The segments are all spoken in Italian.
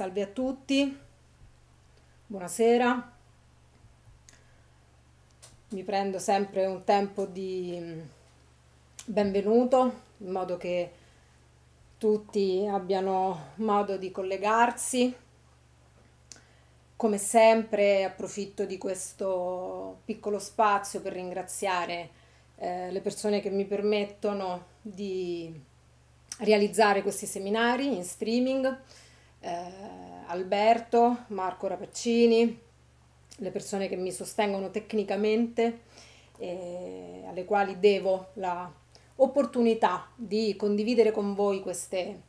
Salve a tutti, buonasera. Mi prendo sempre un tempo di mm, benvenuto in modo che tutti abbiano modo di collegarsi. Come sempre approfitto di questo piccolo spazio per ringraziare eh, le persone che mi permettono di realizzare questi seminari in streaming eh, Alberto, Marco Rapaccini, le persone che mi sostengono tecnicamente, e alle quali devo l'opportunità di condividere con voi queste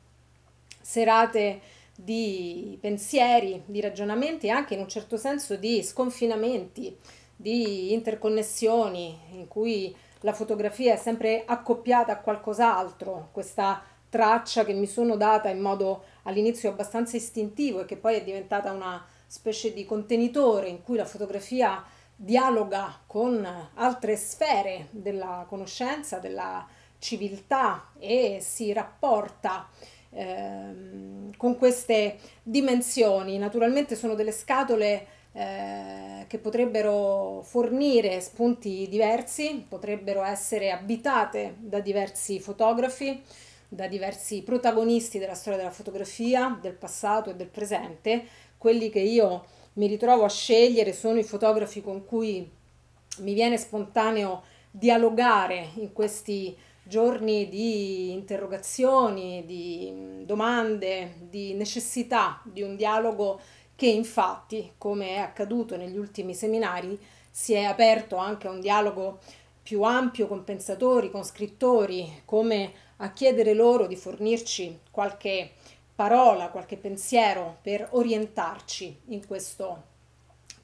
serate di pensieri, di ragionamenti e anche in un certo senso di sconfinamenti, di interconnessioni in cui la fotografia è sempre accoppiata a qualcos'altro, questa traccia che mi sono data in modo all'inizio abbastanza istintivo e che poi è diventata una specie di contenitore in cui la fotografia dialoga con altre sfere della conoscenza, della civiltà e si rapporta ehm, con queste dimensioni. Naturalmente sono delle scatole eh, che potrebbero fornire spunti diversi, potrebbero essere abitate da diversi fotografi da diversi protagonisti della storia della fotografia, del passato e del presente. Quelli che io mi ritrovo a scegliere sono i fotografi con cui mi viene spontaneo dialogare in questi giorni di interrogazioni, di domande, di necessità di un dialogo che infatti, come è accaduto negli ultimi seminari, si è aperto anche a un dialogo più ampio con pensatori, con scrittori, come a chiedere loro di fornirci qualche parola, qualche pensiero per orientarci in questo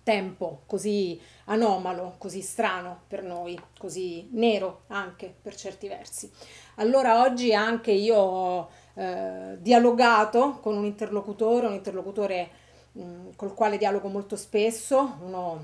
tempo così anomalo, così strano per noi, così nero anche per certi versi. Allora oggi anche io ho eh, dialogato con un interlocutore, un interlocutore mh, mm, col quale dialogo molto spesso, uno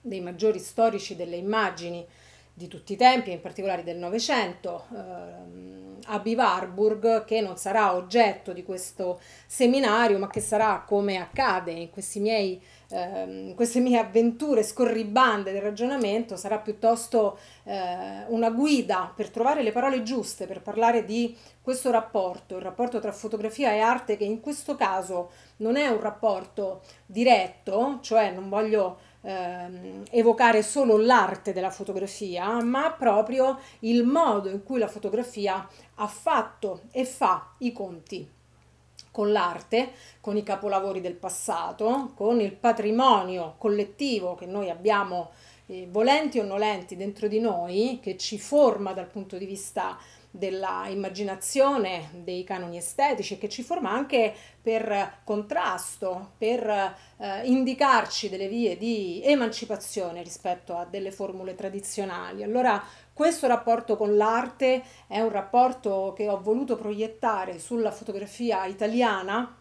dei maggiori storici delle immagini di tutti i tempi, in particolare del Novecento, ehm, Abby Warburg, che non sarà oggetto di questo seminario, ma che sarà come accade in questi miei ehm, in queste mie avventure scorribande del ragionamento sarà piuttosto eh, una guida per trovare le parole giuste per parlare di questo rapporto, il rapporto tra fotografia e arte che in questo caso non è un rapporto diretto, cioè non voglio ehm, evocare solo l'arte della fotografia, ma proprio il modo in cui la fotografia ha fatto e fa i conti con l'arte, con i capolavori del passato, con il patrimonio collettivo che noi abbiamo eh, volenti o nolenti dentro di noi, che ci forma dal punto di vista della immaginazione dei canoni estetici e che ci forma anche per contrasto, per eh, indicarci delle vie di emancipazione rispetto a delle formule tradizionali. Allora questo rapporto con l'arte è un rapporto che ho voluto proiettare sulla fotografia italiana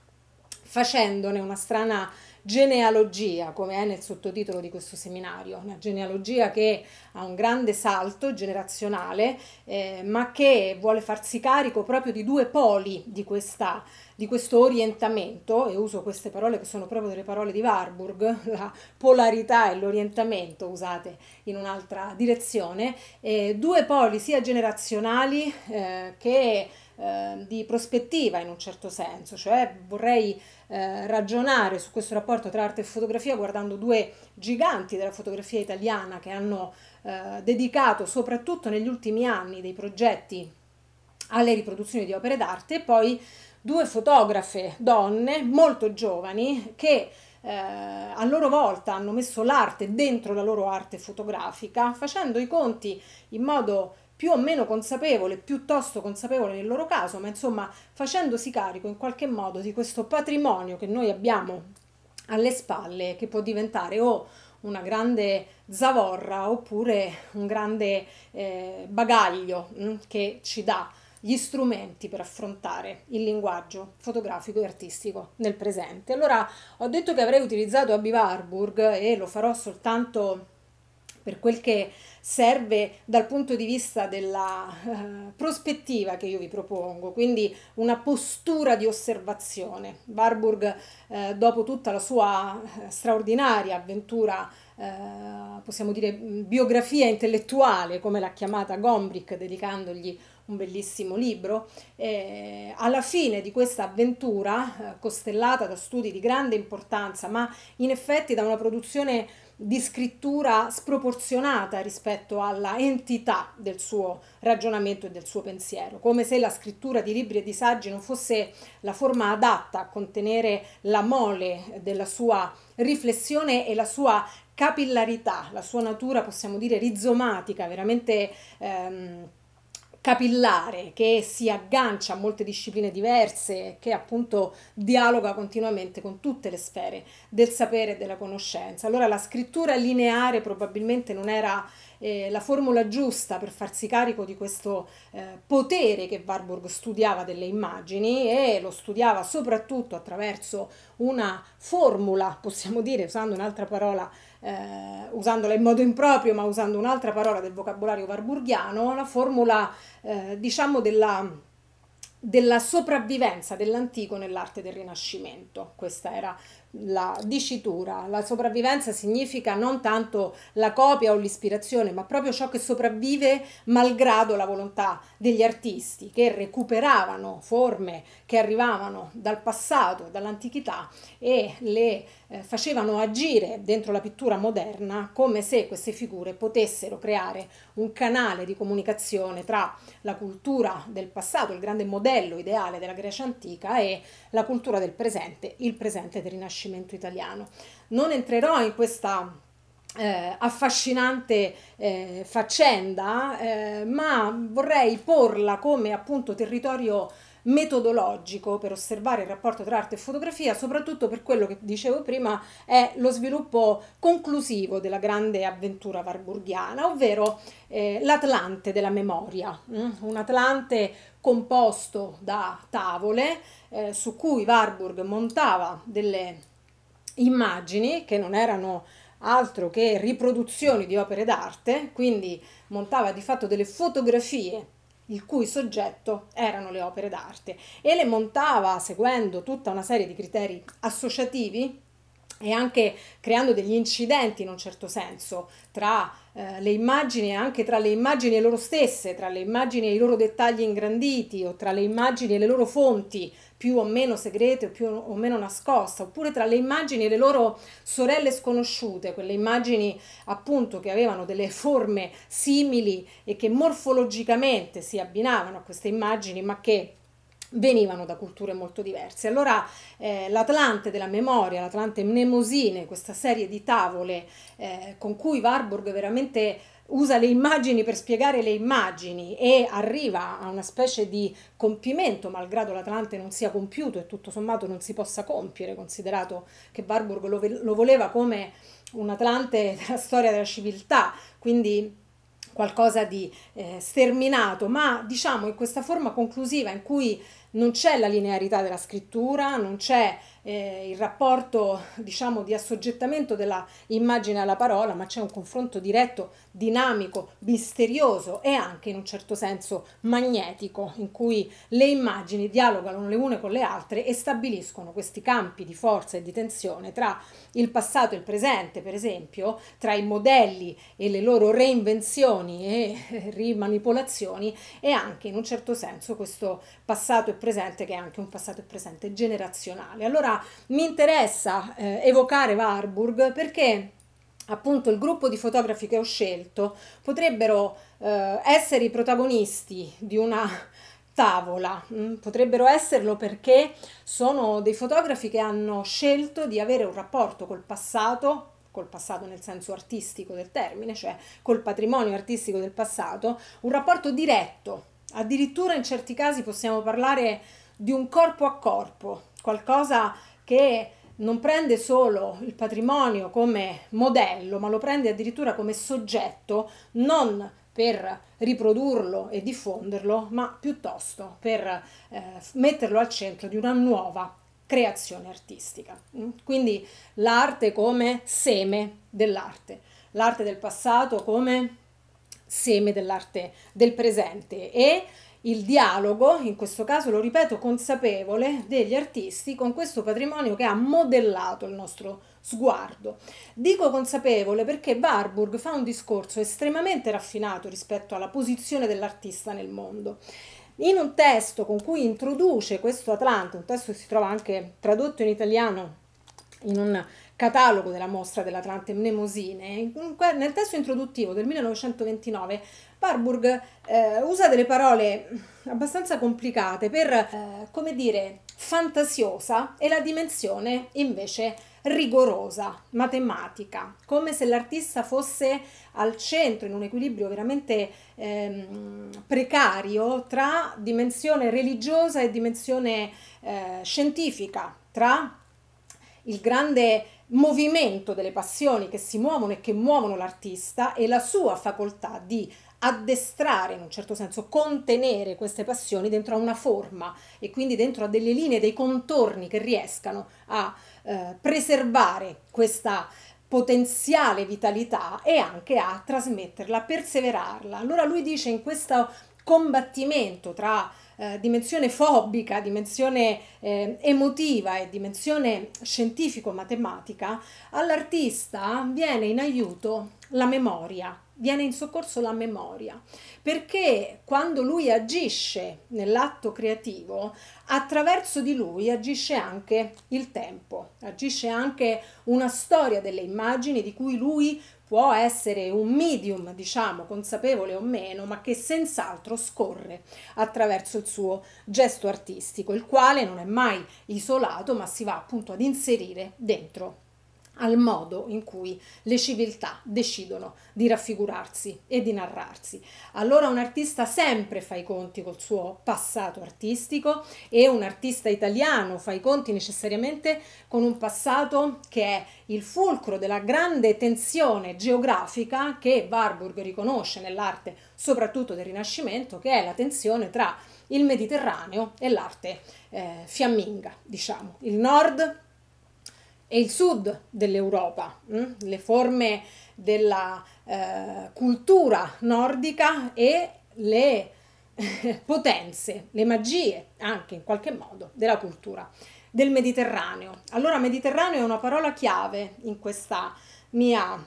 facendone una strana genealogia, come è nel sottotitolo di questo seminario, una genealogia che ha un grande salto generazionale, eh, ma che vuole farsi carico proprio di due poli di, questa, di questo orientamento, e uso queste parole che sono proprio delle parole di Warburg, la polarità e l'orientamento usate in un'altra direzione, eh, due poli sia generazionali eh, che Ehm, di prospettiva in un certo senso, cioè vorrei eh, ragionare su questo rapporto tra arte e fotografia guardando due giganti della fotografia italiana che hanno eh, dedicato soprattutto negli ultimi anni dei progetti alle riproduzioni di opere d'arte e poi due fotografe donne molto giovani che eh, a loro volta hanno messo l'arte dentro la loro arte fotografica, facendo i conti in modo più o meno consapevole, piuttosto consapevole nel loro caso, ma insomma facendosi carico in qualche modo di questo patrimonio che noi abbiamo alle spalle, che può diventare o una grande zavorra oppure un grande eh, bagaglio mh, mm, che ci dà gli strumenti per affrontare il linguaggio fotografico e artistico nel presente. Allora ho detto che avrei utilizzato Abbey Warburg e lo farò soltanto per quel che serve dal punto di vista della eh, prospettiva che io vi propongo, quindi una postura di osservazione. Warburg, eh, dopo tutta la sua eh, straordinaria avventura, eh, possiamo dire mm, biografia intellettuale, come l'ha chiamata Gombrich, dedicandogli un bellissimo libro. Eh, alla fine di questa avventura, eh, costellata da studi di grande importanza, ma in effetti da una produzione di scrittura sproporzionata rispetto alla entità del suo ragionamento e del suo pensiero, come se la scrittura di libri e di saggi non fosse la forma adatta a contenere la mole della sua riflessione e la sua capillarità, la sua natura, possiamo dire, rizomatica, veramente... Ehm, capillare che si aggancia a molte discipline diverse, che appunto dialoga continuamente con tutte le sfere del sapere e della conoscenza. Allora la scrittura lineare probabilmente non era eh, la formula giusta per farsi carico di questo eh, potere che Warburg studiava delle immagini e lo studiava soprattutto attraverso una formula, possiamo dire usando un'altra parola, eh, usandola in modo improprio ma usando un'altra parola del vocabolario varburghiano, la formula eh, diciamo della della sopravvivenza dell'antico nell'arte del Rinascimento. Questa era la dicitura. La sopravvivenza significa non tanto la copia o l'ispirazione, ma proprio ciò che sopravvive malgrado la volontà degli artisti che recuperavano forme che arrivavano dal passato, dall'antichità e le eh, facevano agire dentro la pittura moderna come se queste figure potessero creare un canale di comunicazione tra la cultura del passato, il grande modello ideale della Grecia antica e la cultura del presente, il presente del Rinascimento italiano. Non entrerò in questa eh, affascinante eh, faccenda, eh, ma vorrei porla come appunto territorio metodologico per osservare il rapporto tra arte e fotografia, soprattutto per quello che dicevo prima è lo sviluppo conclusivo della grande avventura varburghiana, ovvero eh, l'Atlante della memoria, mm? un Atlante composto da tavole eh, su cui Warburg montava delle immagini che non erano altro che riproduzioni di opere d'arte, quindi montava di fatto delle fotografie il cui soggetto erano le opere d'arte e le montava seguendo tutta una serie di criteri associativi e anche creando degli incidenti in un certo senso tra eh, le immagini, anche tra le immagini e loro stesse, tra le immagini e i loro dettagli ingranditi, o tra le immagini e le loro fonti più o meno segrete o più o meno nascoste, oppure tra le immagini e le loro sorelle sconosciute, quelle immagini appunto che avevano delle forme simili e che morfologicamente si abbinavano a queste immagini, ma che venivano da culture molto diverse. Allora eh, l'Atlante della memoria, l'Atlante Mnemosine, questa serie di tavole eh, con cui Warburg veramente usa le immagini per spiegare le immagini e arriva a una specie di compimento, malgrado l'Atlante non sia compiuto e tutto sommato non si possa compiere, considerato che Warburg lo, lo voleva come un Atlante della storia della civiltà, quindi qualcosa di eh, sterminato, ma diciamo in questa forma conclusiva in cui non c'è la linearità della scrittura, non c'è eh, il rapporto diciamo di assoggettamento della immagine alla parola, ma c'è un confronto diretto, dinamico, misterioso e anche in un certo senso magnetico, in cui le immagini dialogano le une con le altre e stabiliscono questi campi di forza e di tensione tra il passato e il presente, per esempio, tra i modelli e le loro reinvenzioni e eh, rimanipolazioni e anche in un certo senso questo passato e presente che è anche un passato e presente generazionale. Allora realtà mi interessa eh, evocare Warburg perché appunto il gruppo di fotografi che ho scelto potrebbero eh, essere i protagonisti di una tavola, mm, potrebbero esserlo perché sono dei fotografi che hanno scelto di avere un rapporto col passato, col passato nel senso artistico del termine, cioè col patrimonio artistico del passato, un rapporto diretto, addirittura in certi casi possiamo parlare di un corpo a corpo, qualcosa che non prende solo il patrimonio come modello, ma lo prende addirittura come soggetto, non per riprodurlo e diffonderlo, ma piuttosto per eh, metterlo al centro di una nuova creazione artistica. Mm? Quindi l'arte come seme dell'arte, l'arte del passato come seme dell'arte del presente e il dialogo, in questo caso lo ripeto, consapevole degli artisti con questo patrimonio che ha modellato il nostro sguardo. Dico consapevole perché Warburg fa un discorso estremamente raffinato rispetto alla posizione dell'artista nel mondo. In un testo con cui introduce questo Atlante, un testo che si trova anche tradotto in italiano in un catalogo della mostra dell'Atlante Mnemosine, nel testo introduttivo del 1929 Barburg eh, usa delle parole abbastanza complicate per, eh, come dire, fantasiosa e la dimensione invece rigorosa, matematica, come se l'artista fosse al centro in un equilibrio veramente ehm, precario tra dimensione religiosa e dimensione eh, scientifica, tra il grande movimento delle passioni che si muovono e che muovono l'artista e la sua facoltà di addestrare in un certo senso, contenere queste passioni dentro a una forma e quindi dentro a delle linee, dei contorni che riescano a eh, preservare questa potenziale vitalità e anche a trasmetterla, a perseverarla. Allora lui dice in questo combattimento tra eh, dimensione fobica, dimensione eh, emotiva e dimensione scientifico-matematica, all'artista viene in aiuto la memoria, viene in soccorso la memoria, perché quando lui agisce nell'atto creativo, attraverso di lui agisce anche il tempo, agisce anche una storia delle immagini di cui lui può essere un medium, diciamo, consapevole o meno, ma che senz'altro scorre attraverso il suo gesto artistico, il quale non è mai isolato, ma si va appunto ad inserire dentro al modo in cui le civiltà decidono di raffigurarsi e di narrarsi. Allora un artista sempre fa i conti col suo passato artistico e un artista italiano fa i conti necessariamente con un passato che è il fulcro della grande tensione geografica che Warburg riconosce nell'arte, soprattutto del Rinascimento, che è la tensione tra il Mediterraneo e l'arte eh, fiamminga, diciamo, il nord e il sud dell'Europa. Mm? Le forme della eh, cultura nordica e le potenze, le magie anche in qualche modo della cultura del Mediterraneo. Allora Mediterraneo è una parola chiave in questa mia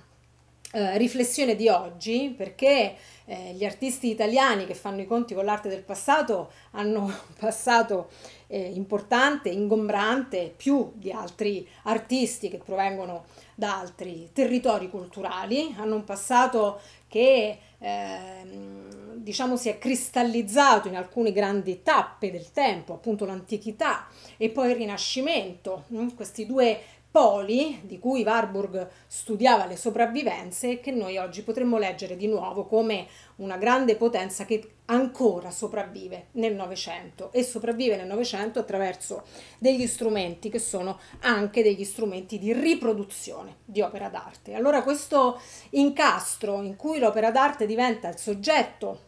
eh, riflessione di oggi perché eh, gli artisti italiani che fanno i conti con l'arte del passato hanno un passato eh, importante, ingombrante, più di altri artisti che provengono da altri territori culturali, hanno un passato che ehm, diciamo si è cristallizzato in alcune grandi tappe del tempo, appunto l'antichità e poi il Rinascimento, mm, questi due poli di cui Warburg studiava le sopravvivenze e che noi oggi potremmo leggere di nuovo come una grande potenza che ancora sopravvive nel Novecento e sopravvive nel Novecento attraverso degli strumenti che sono anche degli strumenti di riproduzione di opera d'arte. Allora questo incastro in cui l'opera d'arte diventa il soggetto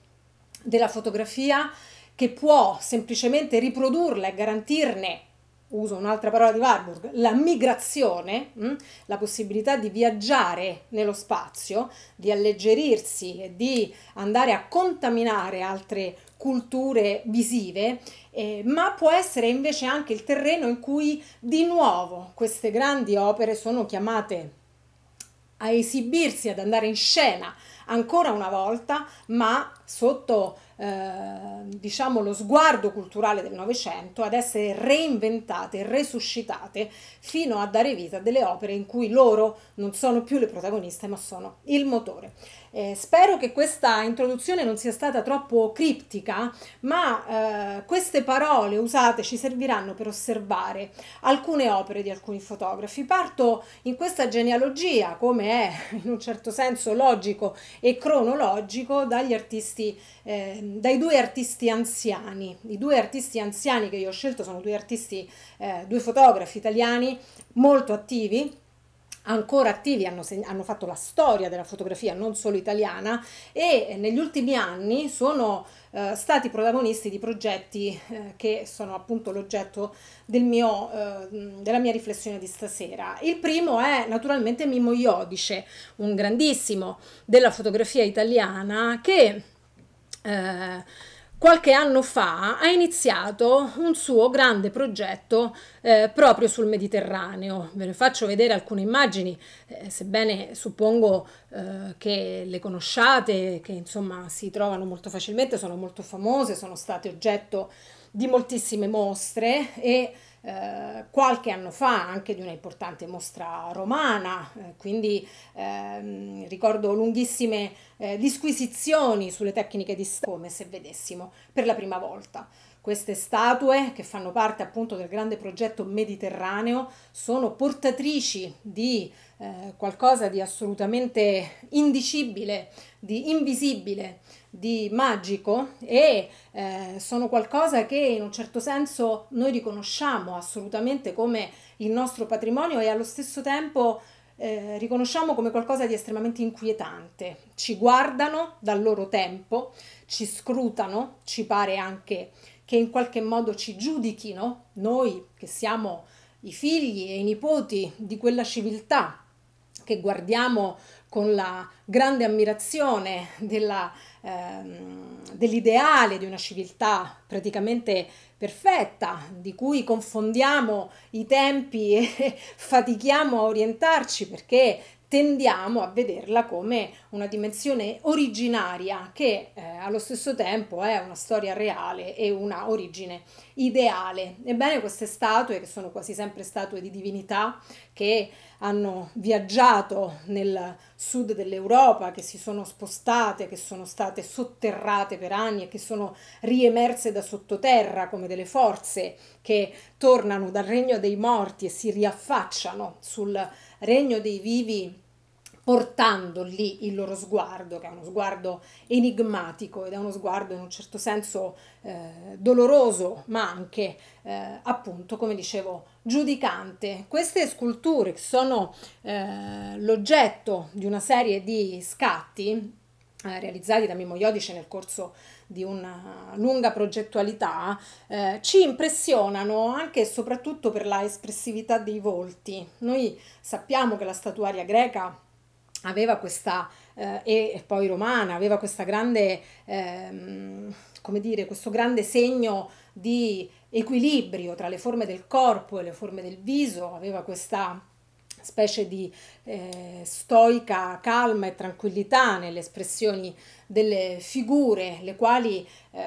della fotografia che può semplicemente riprodurla e garantirne uso un'altra parola di Warburg, la migrazione, mm, la possibilità di viaggiare nello spazio, di alleggerirsi e di andare a contaminare altre culture visive, eh, ma può essere invece anche il terreno in cui di nuovo queste grandi opere sono chiamate a esibirsi, ad andare in scena, ancora una volta, ma sotto eh, diciamo lo sguardo culturale del Novecento ad essere reinventate, resuscitate fino a dare vita a delle opere in cui loro non sono più le protagoniste ma sono il motore. Eh, spero che questa introduzione non sia stata troppo criptica, ma eh, queste parole usate ci serviranno per osservare alcune opere di alcuni fotografi. Parto in questa genealogia, come è in un certo senso logico e cronologico, dagli artisti, eh, dai due artisti anziani. I due artisti anziani che io ho scelto sono due artisti, eh, due fotografi italiani molto attivi ancora attivi, hanno, hanno fatto la storia della fotografia, non solo italiana, e eh, negli ultimi anni sono eh, stati protagonisti di progetti eh, che sono appunto l'oggetto del eh, della mia riflessione di stasera. Il primo è naturalmente Mimmo Iodice, un grandissimo della fotografia italiana che... Eh, qualche anno fa ha iniziato un suo grande progetto eh, proprio sul Mediterraneo. Ve ne faccio vedere alcune immagini, eh, sebbene suppongo eh, che le conosciate, che insomma si trovano molto facilmente, sono molto famose, sono state oggetto di moltissime mostre e eh, qualche anno fa anche di una importante mostra romana, eh, quindi ehm, ricordo lunghissime eh, disquisizioni sulle tecniche di statua come se vedessimo per la prima volta. Queste statue, che fanno parte appunto del grande progetto mediterraneo, sono portatrici di eh, qualcosa di assolutamente indicibile, di invisibile, di magico e eh, sono qualcosa che in un certo senso noi riconosciamo assolutamente come il nostro patrimonio e allo stesso tempo eh, riconosciamo come qualcosa di estremamente inquietante. Ci guardano dal loro tempo, ci scrutano, ci pare anche che in qualche modo ci giudichino, noi che siamo i figli e i nipoti di quella civiltà che guardiamo con la grande ammirazione della ehm, dell'ideale di una civiltà praticamente perfetta, di cui confondiamo i tempi e fatichiamo a orientarci perché tendiamo a vederla come una dimensione originaria che eh, allo stesso tempo è una storia reale e una origine ideale. Ebbene, queste statue, che sono quasi sempre statue di divinità, che hanno viaggiato nel sud dell'Europa, che si sono spostate, che sono state sotterrate per anni e che sono riemerse da sottoterra come delle forze che tornano dal regno dei morti e si riaffacciano sul regno dei vivi portando lì il loro sguardo, che è uno sguardo enigmatico ed è uno sguardo in un certo senso eh, doloroso, ma anche eh, appunto, come dicevo, giudicante. Queste sculture sono eh, l'oggetto di una serie di scatti eh, realizzati da Mimmo Iodice nel corso di una lunga progettualità, eh, ci impressionano anche e soprattutto per la espressività dei volti. Noi sappiamo che la statuaria greca aveva questa, eh, e poi romana, aveva questa grande, ehm, come dire, questo grande segno di equilibrio tra le forme del corpo e le forme del viso, aveva questa specie di eh, stoica calma e tranquillità nelle espressioni delle figure, le quali eh,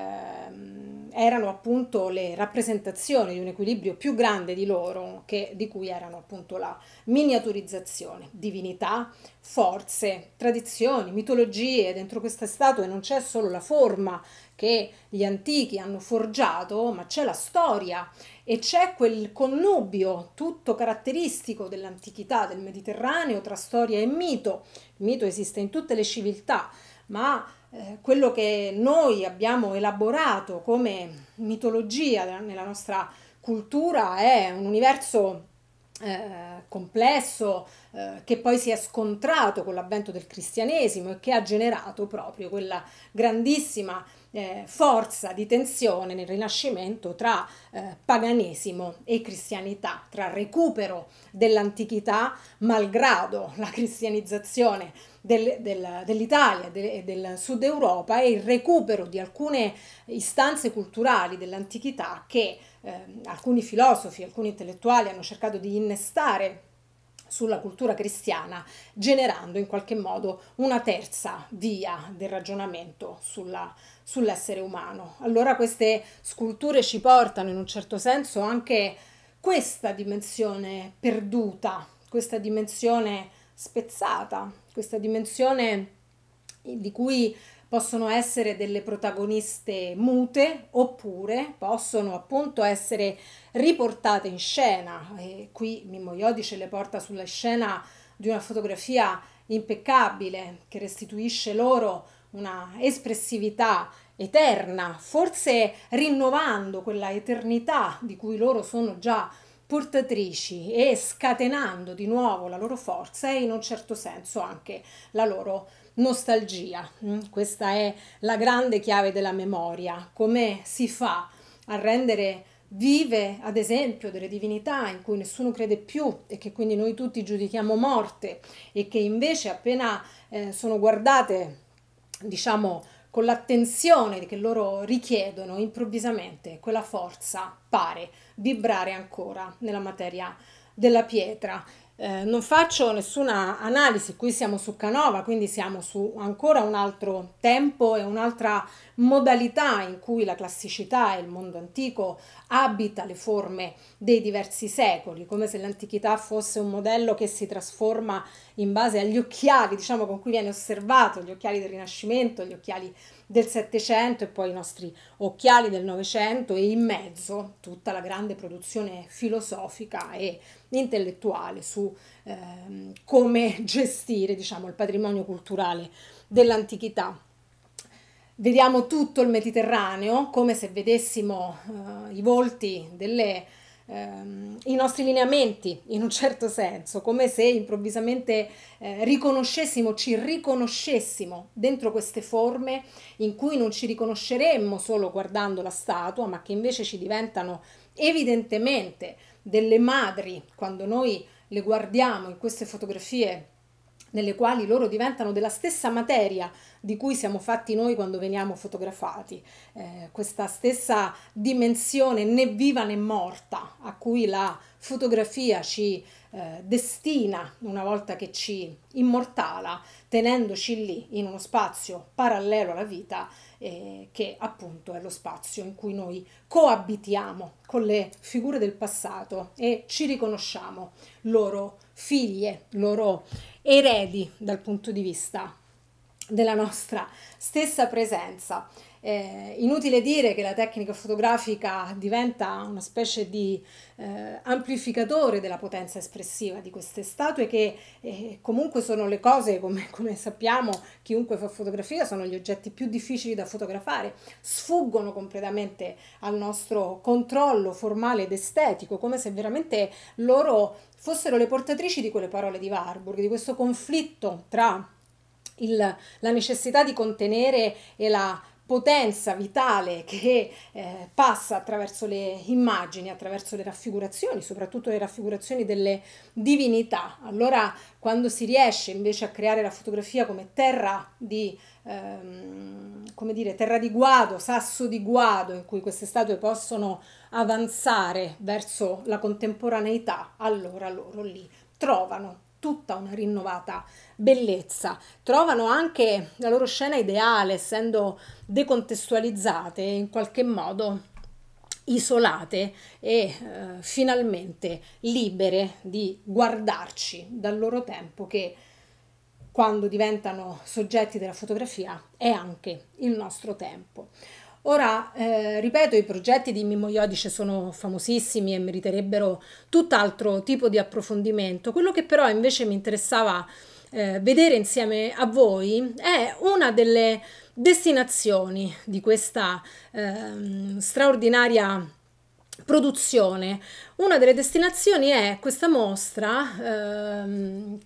erano appunto le rappresentazioni di un equilibrio più grande di loro, che, di cui erano appunto la miniaturizzazione, divinità, forze, tradizioni, mitologie. Dentro queste statue non c'è solo la forma che gli antichi hanno forgiato, ma c'è la storia e c'è quel connubio tutto caratteristico dell'antichità del Mediterraneo tra storia e mito. Il mito esiste in tutte le civiltà, ma eh, quello che noi abbiamo elaborato come mitologia nella nostra cultura è un universo eh, complesso eh, che poi si è scontrato con l'avvento del cristianesimo e che ha generato proprio quella grandissima eh, forza di tensione nel Rinascimento tra eh, paganesimo e cristianità, tra recupero dell'antichità malgrado la cristianizzazione del, del, dell'Italia e del, del sud Europa e il recupero di alcune istanze culturali dell'antichità che eh, alcuni filosofi, alcuni intellettuali hanno cercato di innestare sulla cultura cristiana, generando in qualche modo una terza via del ragionamento sulla, sull'essere umano. Allora queste sculture ci portano in un certo senso anche questa dimensione perduta, questa dimensione spezzata, questa dimensione di cui possono essere delle protagoniste mute oppure possono appunto essere riportate in scena. E qui Mimmo ce le porta sulla scena di una fotografia impeccabile che restituisce loro una espressività eterna, forse rinnovando quella eternità di cui loro sono già portatrici e scatenando di nuovo la loro forza e in un certo senso anche la loro nostalgia. Mm? Questa è la grande chiave della memoria, come si fa a rendere vive, ad esempio, delle divinità in cui nessuno crede più e che quindi noi tutti giudichiamo morte e che invece appena eh, sono guardate, diciamo, con l'attenzione che loro richiedono, improvvisamente quella forza pare vibrare ancora nella materia della pietra. Eh, non faccio nessuna analisi, qui siamo su Canova, quindi siamo su ancora un altro tempo e un'altra modalità in cui la classicità e il mondo antico abita le forme dei diversi secoli, come se l'antichità fosse un modello che si trasforma in base agli occhiali, diciamo, con cui viene osservato, gli occhiali del Rinascimento, gli occhiali del Settecento e poi i nostri occhiali del Novecento e in mezzo tutta la grande produzione filosofica e intellettuale su eh, come gestire diciamo, il patrimonio culturale dell'antichità vediamo tutto il Mediterraneo come se vedessimo uh, i volti delle, ehm, i nostri lineamenti in un certo senso, come se improvvisamente eh, riconoscessimo, ci riconoscessimo dentro queste forme in cui non ci riconosceremmo solo guardando la statua, ma che invece ci diventano evidentemente delle madri quando noi le guardiamo in queste fotografie nelle quali loro diventano della stessa materia di cui siamo fatti noi quando veniamo fotografati, eh, questa stessa dimensione né viva né morta a cui la fotografia ci eh, destina una volta che ci immortala, tenendoci lì in uno spazio parallelo alla vita eh, che appunto è lo spazio in cui noi coabitiamo con le figure del passato e ci riconosciamo loro figlie, loro eredi dal punto di vista della nostra stessa presenza. Eh, inutile dire che la tecnica fotografica diventa una specie di eh, amplificatore della potenza espressiva di queste statue che eh, comunque sono le cose, come, come, sappiamo, chiunque fa fotografia, sono gli oggetti più difficili da fotografare, sfuggono completamente al nostro controllo formale ed estetico, come se veramente loro fossero le portatrici di quelle parole di Warburg, di questo conflitto tra il, la necessità di contenere e la potenza vitale che eh, passa attraverso le immagini, attraverso le raffigurazioni, soprattutto le raffigurazioni delle divinità. Allora, quando si riesce invece a creare la fotografia come terra di, ehm, come dire, terra di guado, sasso di guado, in cui queste statue possono avanzare verso la contemporaneità, allora loro lì trovano tutta una rinnovata bellezza, trovano anche la loro scena ideale, essendo decontestualizzate in qualche modo isolate e eh, finalmente libere di guardarci dal loro tempo che quando diventano soggetti della fotografia è anche il nostro tempo. Ora, eh, ripeto, i progetti di Mimmo Iodice sono famosissimi e meriterebbero tutt'altro tipo di approfondimento. Quello che però invece mi interessava eh, vedere insieme a voi è una delle destinazioni di questa eh, straordinaria produzione. Una delle destinazioni è questa mostra ehm,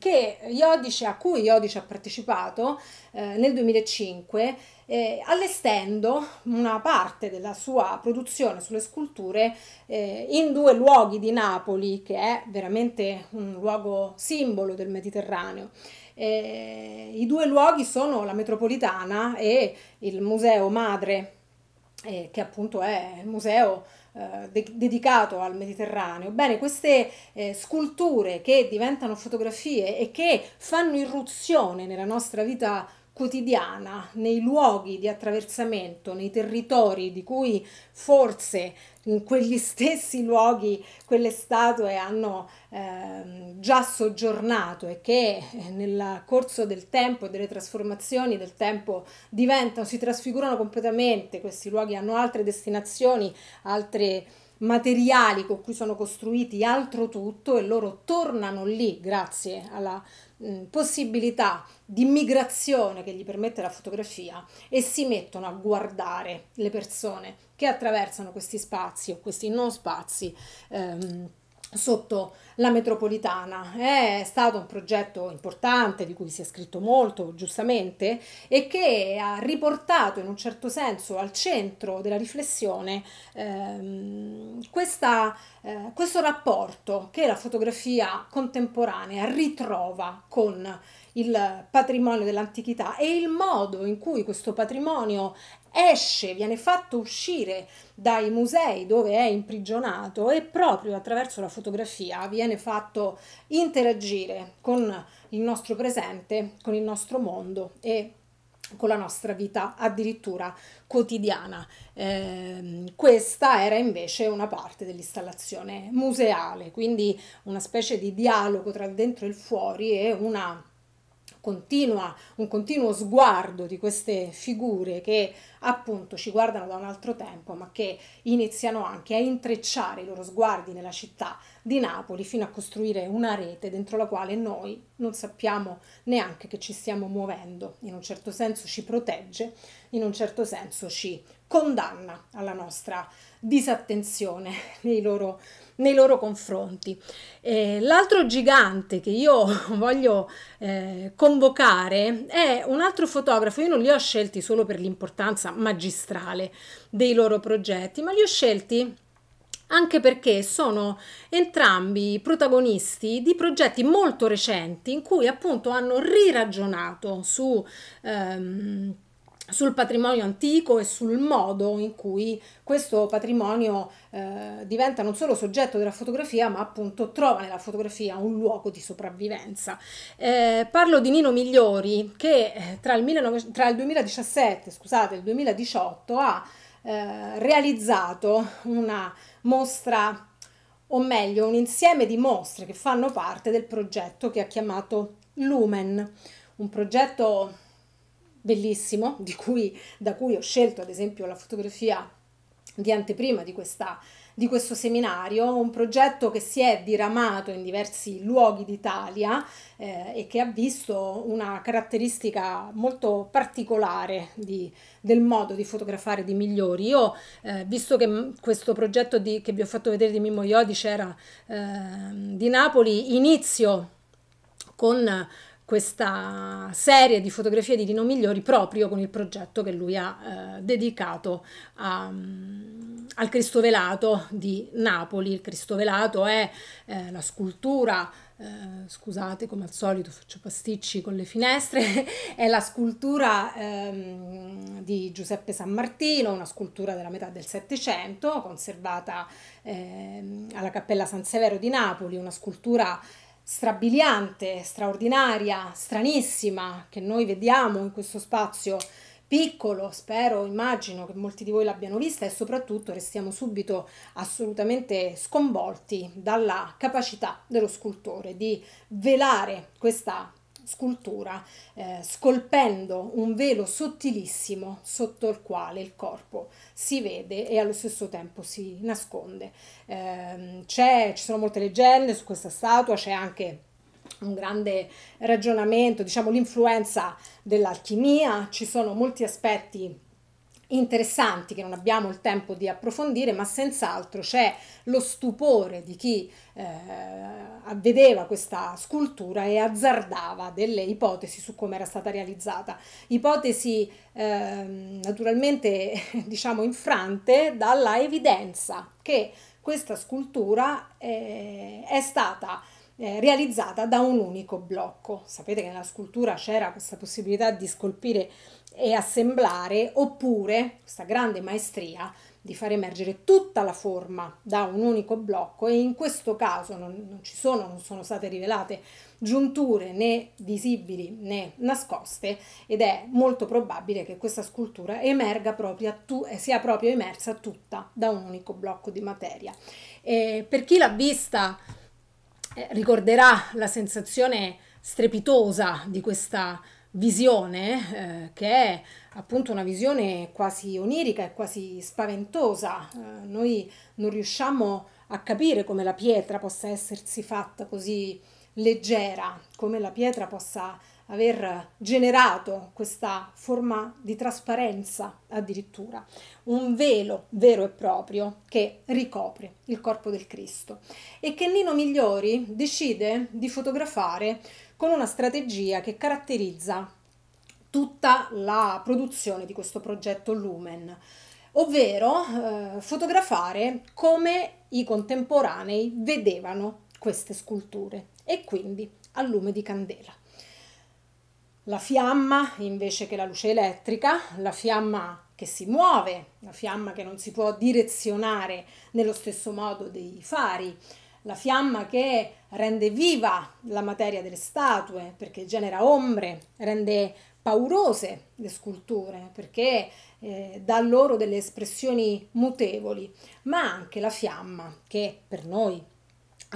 Iodice, a cui Iodice ha partecipato eh, nel 2005 eh, allestendo una parte della sua produzione sulle sculture eh, in due luoghi di Napoli, che è veramente un luogo simbolo del Mediterraneo. Eh, I due luoghi sono la metropolitana e il Museo Madre, eh, che appunto è il museo eh, de dedicato al Mediterraneo. Bene, queste eh, sculture che diventano fotografie e che fanno irruzione nella nostra vita quotidiana, nei luoghi di attraversamento, nei territori di cui forse in quegli stessi luoghi quelle statue hanno eh, già soggiornato e che eh, nel corso del tempo e delle trasformazioni del tempo diventano, si trasfigurano completamente, questi luoghi hanno altre destinazioni, altri materiali con cui sono costruiti altro tutto e loro tornano lì grazie alla mm, possibilità di migrazione che gli permette la fotografia e si mettono a guardare le persone che attraversano questi spazi o questi non spazi ehm, sotto la metropolitana. È stato un progetto importante di cui si è scritto molto, giustamente, e che ha riportato in un certo senso al centro della riflessione ehm, questa, eh, questo rapporto che la fotografia contemporanea ritrova con il patrimonio dell'antichità e il modo in cui questo patrimonio esce, viene fatto uscire dai musei dove è imprigionato e proprio attraverso la fotografia viene fatto interagire con il nostro presente, con il nostro mondo e con la nostra vita addirittura quotidiana. Eh, questa era invece una parte dell'installazione museale, quindi una specie di dialogo tra il dentro e il fuori e una continua, un continuo sguardo di queste figure che appunto ci guardano da un altro tempo ma che iniziano anche a intrecciare i loro sguardi nella città di Napoli fino a costruire una rete dentro la quale noi non sappiamo neanche che ci stiamo muovendo, in un certo senso ci protegge, in un certo senso ci condanna alla nostra disattenzione nei loro, nei loro confronti. Eh, l'altro gigante che io voglio eh, convocare è un altro fotografo, io non li ho scelti solo per l'importanza magistrale dei loro progetti, ma li ho scelti anche perché sono entrambi protagonisti di progetti molto recenti in cui appunto hanno riragionato su ehm, sul patrimonio antico e sul modo in cui questo patrimonio eh, diventa non solo soggetto della fotografia, ma appunto trova nella fotografia un luogo di sopravvivenza. Eh, parlo di Nino Migliori che eh, tra il, 19, tra il 2017 scusate, e il 2018 ha eh, realizzato una mostra, o meglio un insieme di mostre che fanno parte del progetto che ha chiamato Lumen, un progetto bellissimo, cui, da cui ho scelto ad esempio la fotografia di anteprima di, questa, di questo seminario, un progetto che si è diramato in diversi luoghi d'Italia eh, e che ha visto una caratteristica molto particolare di, del modo di fotografare di migliori. Io, eh, visto che questo progetto di, che vi ho fatto vedere di Mimmo Iodice era eh, di Napoli, inizio con questa serie di fotografie di Rino Migliori proprio con il progetto che lui ha eh, dedicato a, mm, al Cristo Velato di Napoli. Il Cristo Velato è eh, la scultura, eh, scusate come al solito faccio pasticci con le finestre, è la scultura ehm, di Giuseppe San Martino, una scultura della metà del Settecento conservata ehm, alla Cappella San Severo di Napoli, una scultura strabiliante, straordinaria, stranissima che noi vediamo in questo spazio piccolo, spero, immagino che molti di voi l'abbiano vista e soprattutto restiamo subito assolutamente sconvolti dalla capacità dello scultore di velare questa scultura, eh, scolpendo un velo sottilissimo sotto il quale il corpo si vede e allo stesso tempo si nasconde. Eh, ci sono molte leggende su questa statua, c'è anche un grande ragionamento, diciamo l'influenza dell'alchimia, ci sono molti aspetti interessanti che non abbiamo il tempo di approfondire, ma senz'altro c'è lo stupore di chi eh, vedeva questa scultura e azzardava delle ipotesi su come era stata realizzata. Ipotesi eh, naturalmente diciamo infrante dalla evidenza che questa scultura eh, è stata eh, realizzata da un unico blocco. Sapete che nella scultura c'era questa possibilità di scolpire e assemblare, oppure questa grande maestria di far emergere tutta la forma da un unico blocco e in questo caso non, non, ci sono, non sono state rivelate giunture né visibili né nascoste ed è molto probabile che questa scultura emerga proprio tu, eh, sia proprio emersa tutta da un unico blocco di materia. E eh, per chi l'ha vista eh, ricorderà la sensazione strepitosa di questa visione, eh, che è appunto una visione quasi onirica e quasi spaventosa. Eh, noi non riusciamo a capire come la pietra possa essersi fatta così leggera, come la pietra possa aver generato questa forma di trasparenza addirittura, un velo vero e proprio che ricopre il corpo del Cristo e che Nino Migliori decide di fotografare con una strategia che caratterizza tutta la produzione di questo progetto Lumen, ovvero eh, fotografare come i contemporanei vedevano queste sculture e quindi a lume di candela la fiamma invece che la luce elettrica, la fiamma che si muove, la fiamma che non si può direzionare nello stesso modo dei fari, la fiamma che rende viva la materia delle statue perché genera ombre, rende paurose le sculture perché eh, dà loro delle espressioni mutevoli, ma anche la fiamma che per noi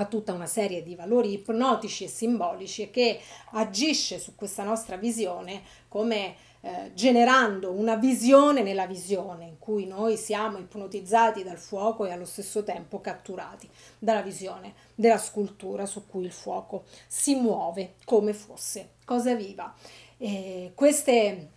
ha tutta una serie di valori ipnotici e simbolici e che agisce su questa nostra visione come eh, generando una visione nella visione in cui noi siamo ipnotizzati dal fuoco e allo stesso tempo catturati dalla visione della scultura su cui il fuoco si muove come fosse cosa viva. E queste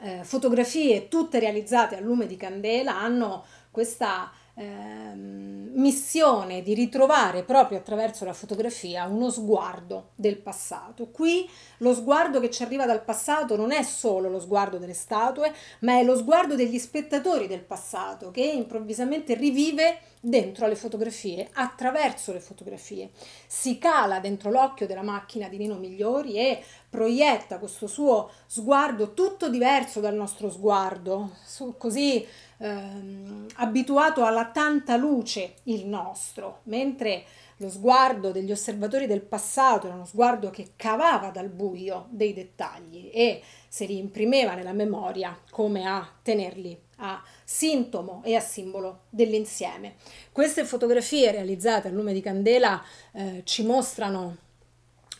eh, fotografie, tutte realizzate a lume di candela, hanno questa Ehm, missione di ritrovare proprio attraverso la fotografia uno sguardo del passato. Qui lo sguardo che ci arriva dal passato non è solo lo sguardo delle statue, ma è lo sguardo degli spettatori del passato che improvvisamente rivive dentro alle fotografie, attraverso le fotografie. Si cala dentro l'occhio della macchina di Nino Migliori e proietta questo suo sguardo tutto diverso dal nostro sguardo, così ehm, abituato alla tanta luce il nostro, mentre lo sguardo degli osservatori del passato era uno sguardo che cavava dal buio dei dettagli e se li imprimeva nella memoria come a tenerli a sintomo e a simbolo dell'insieme. Queste fotografie realizzate a lume di candela eh, ci mostrano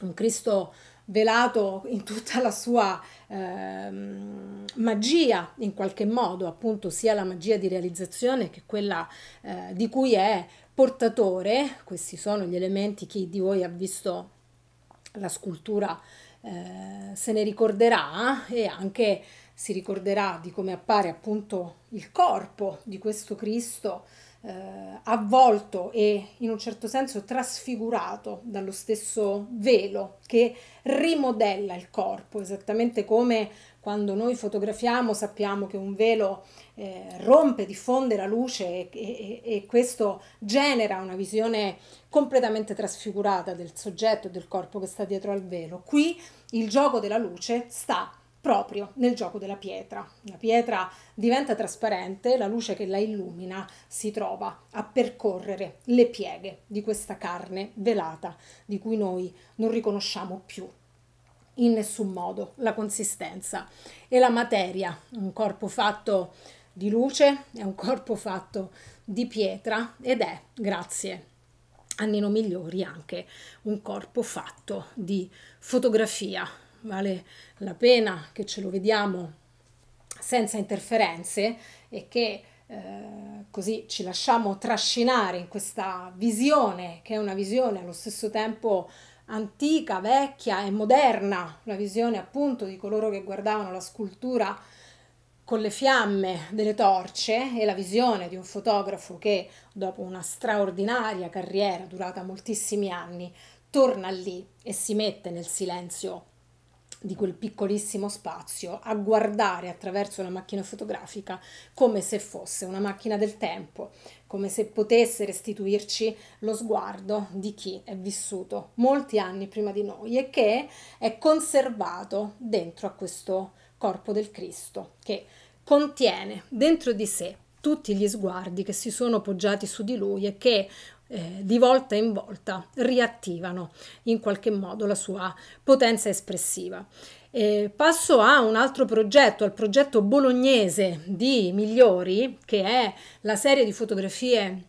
un Cristo velato in tutta la sua eh, magia, in qualche modo, appunto sia la magia di realizzazione che quella eh, di cui è portatore. Questi sono gli elementi chi di voi ha visto la scultura eh, se ne ricorderà e anche si ricorderà di come appare appunto il corpo di questo Cristo eh, avvolto e in un certo senso trasfigurato dallo stesso velo che rimodella il corpo, esattamente come quando noi fotografiamo sappiamo che un velo eh, rompe, diffonde la luce e, e, e, questo genera una visione completamente trasfigurata del soggetto, del corpo che sta dietro al velo. Qui il gioco della luce sta proprio nel gioco della pietra. La pietra diventa trasparente, la luce che la illumina si trova a percorrere le pieghe di questa carne velata di cui noi non riconosciamo più in nessun modo la consistenza e la materia, un corpo fatto di luce, è un corpo fatto di pietra ed è, grazie a Nino Migliori, anche un corpo fatto di fotografia vale la pena che ce lo vediamo senza interferenze e che eh, così ci lasciamo trascinare in questa visione che è una visione allo stesso tempo antica, vecchia e moderna, la visione appunto di coloro che guardavano la scultura con le fiamme delle torce e la visione di un fotografo che dopo una straordinaria carriera durata moltissimi anni torna lì e si mette nel silenzio di quel piccolissimo spazio a guardare attraverso la macchina fotografica come se fosse una macchina del tempo, come se potesse restituirci lo sguardo di chi è vissuto molti anni prima di noi e che è conservato dentro a questo corpo del Cristo che contiene dentro di sé tutti gli sguardi che si sono poggiati su di lui e che eh, di volta in volta riattivano in qualche modo la sua potenza espressiva. Eh, passo a un altro progetto, al progetto bolognese di Migliori, che è la serie di fotografie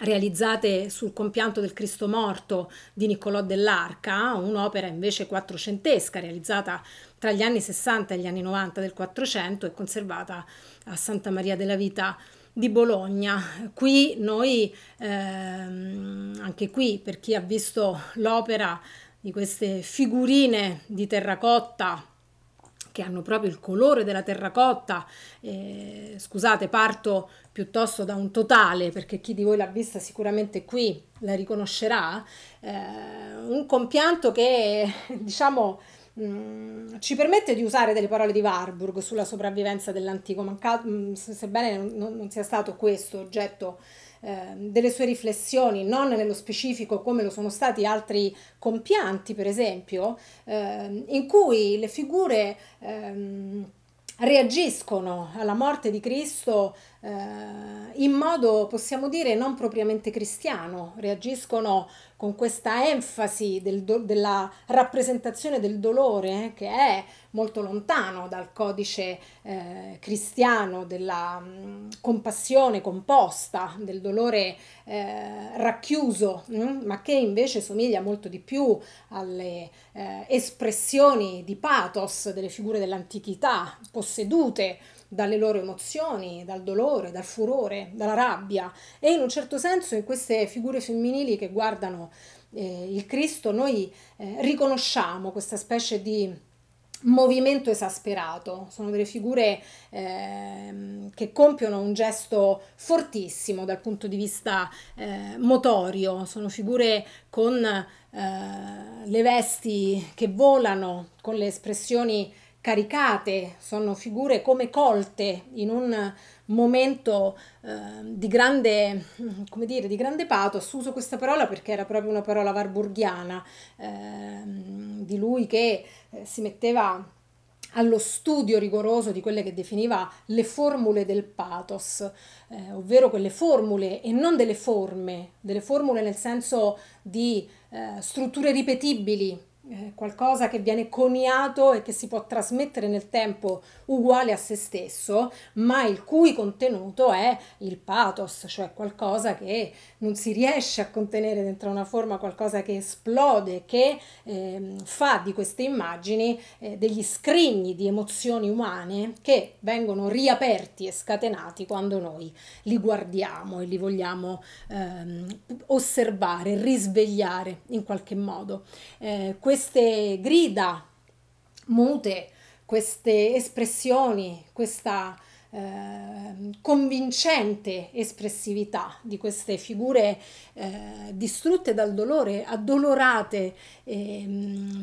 realizzate sul compianto del Cristo morto di Niccolò dell'Arca, un'opera invece quattrocentesca realizzata tra gli anni 60 e gli anni 90 del 400 e conservata a Santa Maria della Vita di Bologna. Qui noi, ehm, anche qui per chi ha visto l'opera di queste figurine di terracotta che hanno proprio il colore della terracotta, eh, scusate parto piuttosto da un totale perché chi di voi l'ha vista sicuramente qui la riconoscerà, eh, un compianto che diciamo Mm, ci permette di usare delle parole di Warburg sulla sopravvivenza dell'antico mancato, mm, sebbene non, non, sia stato questo oggetto ehm, delle sue riflessioni, non nello specifico come lo sono stati altri compianti, per esempio, ehm, in cui le figure... Ehm, reagiscono alla morte di Cristo eh, in modo, possiamo dire, non propriamente cristiano, reagiscono con questa enfasi del do, della rappresentazione del dolore eh, che è molto lontano dal codice eh, cristiano della mh, mm, compassione composta, del dolore eh, racchiuso, mh, mm, ma che invece somiglia molto di più alle eh, espressioni di pathos delle figure dell'antichità possedute dalle loro emozioni, dal dolore, dal furore, dalla rabbia e in un certo senso in queste figure femminili che guardano eh, il Cristo noi eh, riconosciamo questa specie di movimento esasperato, sono delle figure eh, che compiono un gesto fortissimo dal punto di vista eh, motorio, sono figure con eh, le vesti che volano, con le espressioni caricate, sono figure come colte in un momento eh, di, grande, come dire, di grande pathos. Uso questa parola perché era proprio una parola varburghiana, eh, di lui che eh, si metteva allo studio rigoroso di quelle che definiva le formule del pathos, eh, ovvero quelle formule e non delle forme, delle formule nel senso di eh, strutture ripetibili eh, qualcosa che viene coniato e che si può trasmettere nel tempo uguale a se stesso, ma il cui contenuto è il pathos, cioè qualcosa che non si riesce a contenere dentro una forma, qualcosa che esplode, che eh, fa di queste immagini eh, degli scrigni di emozioni umane che vengono riaperti e scatenati quando noi li guardiamo e li vogliamo ehm, osservare, risvegliare in qualche modo. Eh, queste grida mute, queste espressioni, questa eh, convincente espressività di queste figure eh, distrutte dal dolore, addolorate, eh,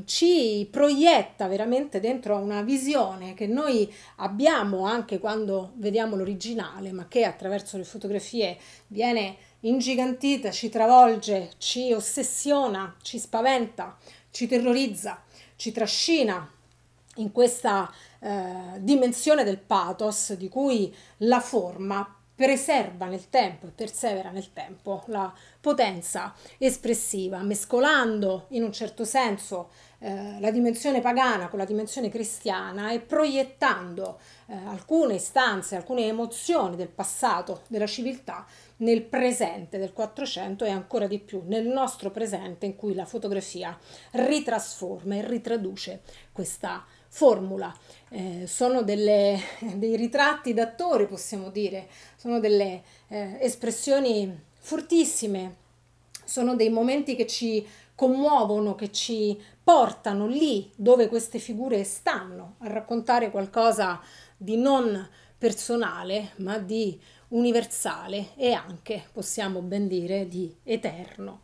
ci proietta veramente dentro una visione che noi abbiamo anche quando vediamo l'originale, ma che attraverso le fotografie viene ingigantita, ci travolge, ci ossessiona, ci spaventa, ci terrorizza, ci trascina in questa eh, dimensione del pathos di cui la forma preserva nel tempo e persevera nel tempo la potenza espressiva, mescolando in un certo senso eh, la dimensione pagana con la dimensione cristiana e proiettando eh, alcune istanze, alcune emozioni del passato della civiltà nel presente del 400 e ancora di più nel nostro presente in cui la fotografia ritrasforma e ritraduce questa formula. Eh, sono delle, dei ritratti d'attore, possiamo dire, sono delle eh, espressioni fortissime, sono dei momenti che ci commuovono, che ci portano lì dove queste figure stanno, a raccontare qualcosa di non personale, ma di universale e anche, possiamo ben dire, di eterno.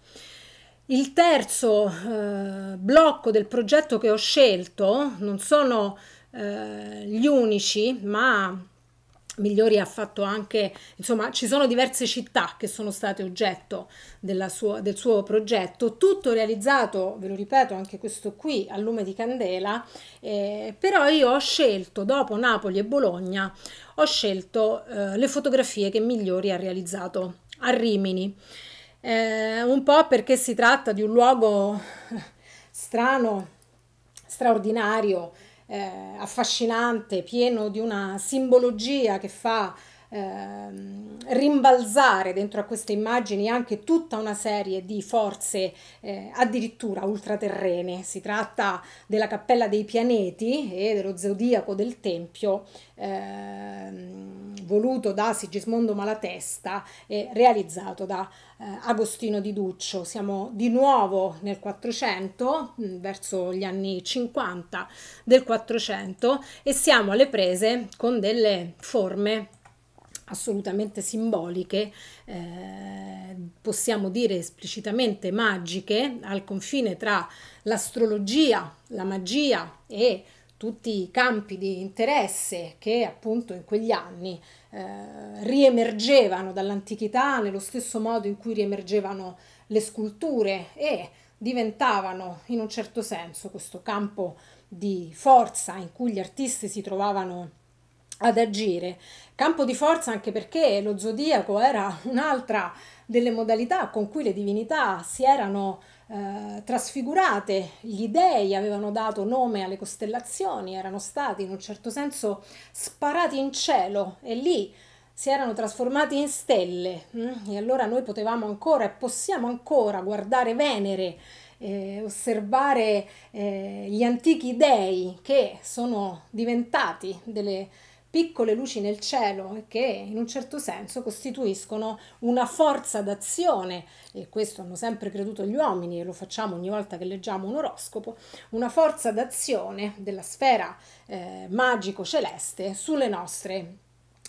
Il terzo eh, blocco del progetto che ho scelto non sono eh, gli unici, ma Migliori ha fatto anche, insomma, ci sono diverse città che sono state oggetto sua, del suo progetto, tutto realizzato, ve lo ripeto, anche questo qui a lume di candela, eh, però io ho scelto, dopo Napoli e Bologna, ho scelto eh, le fotografie che Migliori ha realizzato a Rimini eh, un po' perché si tratta di un luogo strano, straordinario, eh, affascinante, pieno di una simbologia che fa ehm, rimbalzare dentro a queste immagini anche tutta una serie di forze eh, addirittura ultraterrene. Si tratta della Cappella dei Pianeti e dello Zodiaco del Tempio ehm, voluto da Sigismondo Malatesta e realizzato da eh, Agostino Di Duccio. Siamo di nuovo nel 400, mm, verso gli anni 50 del 400 e siamo alle prese con delle forme assolutamente simboliche, eh, possiamo dire esplicitamente magiche, al confine tra l'astrologia, la magia e tutti i campi di interesse che appunto in quegli anni eh, riemergevano dall'antichità nello stesso modo in cui riemergevano le sculture e diventavano in un certo senso questo campo di forza in cui gli artisti si trovavano ad agire. Campo di forza anche perché lo zodiaco era un'altra delle modalità con cui le divinità si erano eh, trasfigurate, gli dei avevano dato nome alle costellazioni, erano stati in un certo senso sparati in cielo e lì si erano trasformati in stelle mm? e allora noi potevamo ancora e possiamo ancora guardare Venere, eh, osservare eh, gli antichi dei che sono diventati delle piccole luci nel cielo che in un certo senso costituiscono una forza d'azione, e questo hanno sempre creduto gli uomini e lo facciamo ogni volta che leggiamo un oroscopo, una forza d'azione della sfera eh, magico-celeste sulle nostre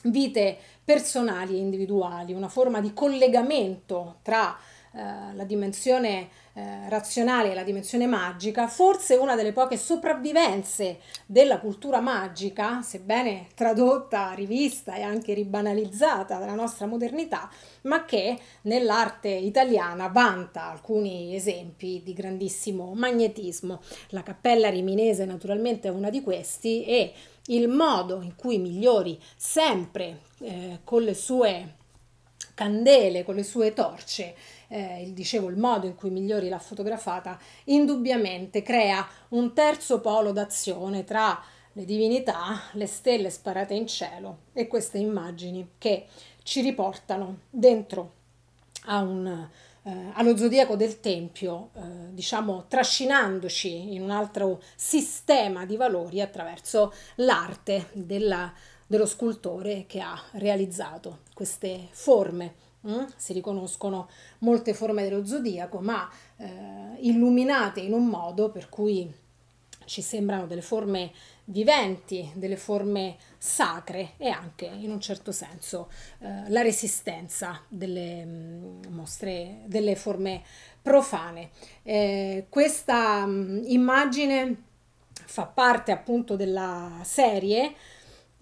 vite personali e individuali, una forma di collegamento tra eh, la dimensione eh, razionale e la dimensione magica, forse una delle poche sopravvivenze della cultura magica, sebbene tradotta, rivista e anche ribanalizzata dalla nostra modernità, ma che nell'arte italiana vanta alcuni esempi di grandissimo magnetismo. La cappella riminese naturalmente è una di questi e il modo in cui Migliori sempre eh, con le sue candele, con le sue torce, eh, il, dicevo, il modo in cui Migliori l'ha fotografata, indubbiamente crea un terzo polo d'azione tra le divinità, le stelle sparate in cielo e queste immagini che ci riportano dentro a un, eh, allo zodiaco del Tempio, eh, diciamo trascinandoci in un altro sistema di valori attraverso l'arte della, dello scultore che ha realizzato queste forme Mm? Si riconoscono molte forme dello zodiaco, ma eh, illuminate in un modo per cui ci sembrano delle forme viventi, delle forme sacre e anche in un certo senso eh, la resistenza delle mh, mm, mostre, delle forme profane. Eh, questa mh, mm, immagine fa parte appunto della serie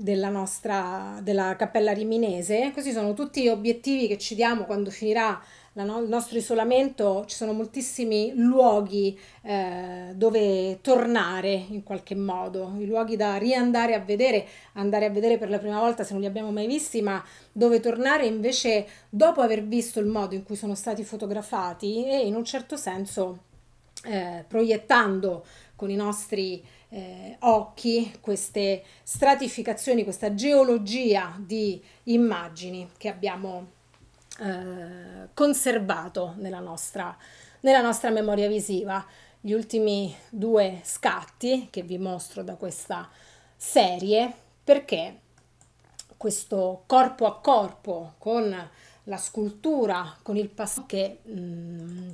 della nostra della cappella riminese. Questi sono tutti gli obiettivi che ci diamo quando finirà la no- il nostro isolamento. Ci sono moltissimi luoghi eh, dove tornare in qualche modo, i luoghi da riandare a vedere, andare a vedere per la prima volta se non li abbiamo mai visti, ma dove tornare invece dopo aver visto il modo in cui sono stati fotografati e in un certo senso eh, proiettando con i nostri eh, occhi queste stratificazioni, questa geologia di immagini che abbiamo eh, conservato nella nostra, nella nostra memoria visiva. Gli ultimi due scatti che vi mostro da questa serie perché questo corpo a corpo con la scultura, con il passato che mh, mm,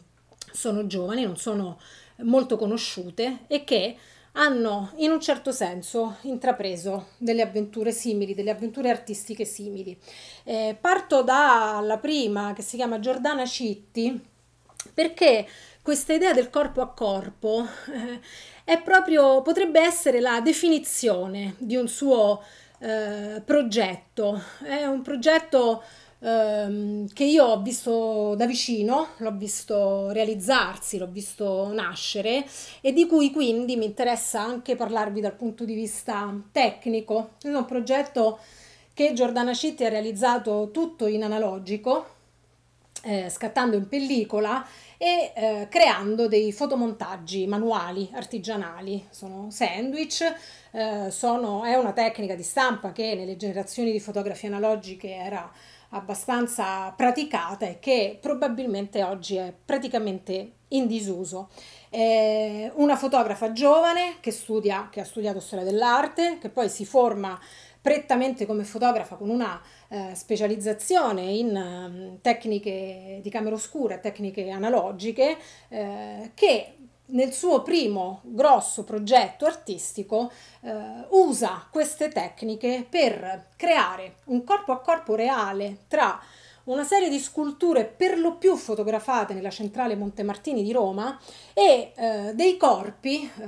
sono giovani, non sono molto conosciute e che hanno in un certo senso intrapreso delle avventure simili, delle avventure artistiche simili. Eh, parto dalla prima che si chiama Giordana Citti perché questa idea del corpo a corpo eh, è proprio, potrebbe essere la definizione di un suo eh, progetto. È un progetto ehm, che io ho visto da vicino, l'ho visto realizzarsi, l'ho visto nascere e di cui quindi mi interessa anche parlarvi dal punto di vista tecnico. È un progetto che Giordana Citti ha realizzato tutto in analogico, eh, scattando in pellicola e eh, creando dei fotomontaggi manuali artigianali. Sono sandwich, eh, sono, è una tecnica di stampa che nelle generazioni di fotografie analogiche era abbastanza praticata e che probabilmente oggi è praticamente in disuso. È eh, una fotografa giovane che, studia, che ha studiato storia dell'arte, che poi si forma prettamente come fotografa con una eh, specializzazione in eh, tecniche di camera oscura, tecniche analogiche, eh, che nel suo primo grosso progetto artistico eh, usa queste tecniche per creare un corpo a corpo reale tra una serie di sculture per lo più fotografate nella centrale Montemartini di Roma e eh, dei corpi eh,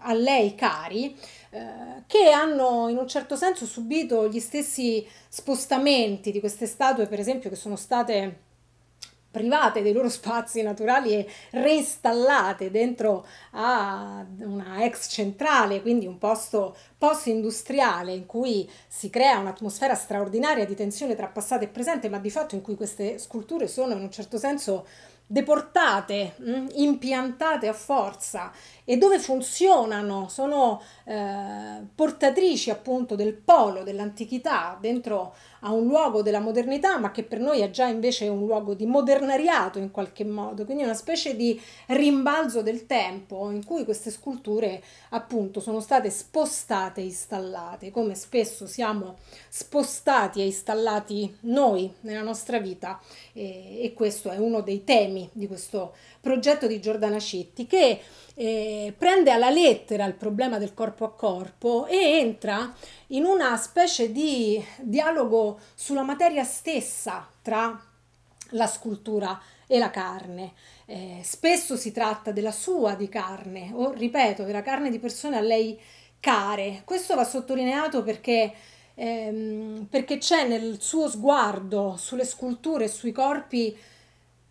a lei cari eh, che hanno in un certo senso subito gli stessi spostamenti di queste statue, per esempio, che sono state private dei loro spazi naturali e reinstallate dentro a una ex centrale, quindi un posto post-industriale in cui si crea un'atmosfera straordinaria di tensione tra passato e presente, ma di fatto in cui queste sculture sono in un certo senso deportate, impiantate a forza e dove funzionano, sono eh, portatrici appunto del polo dell'antichità dentro a un luogo della modernità, ma che per noi è già invece un luogo di modernariato in qualche modo, quindi una specie di rimbalzo del tempo in cui queste sculture appunto sono state spostate e installate, come spesso siamo spostati e installati noi nella nostra vita e, e questo è uno dei temi di questo progetto di Giordana Scitti che eh, prende alla lettera il problema del corpo a corpo e entra in una specie di dialogo sulla materia stessa tra la scultura e la carne. Eh, spesso si tratta della sua di carne, o ripeto, della carne di persone a lei care. Questo va sottolineato perché ehm, perché c'è nel suo sguardo sulle sculture e sui corpi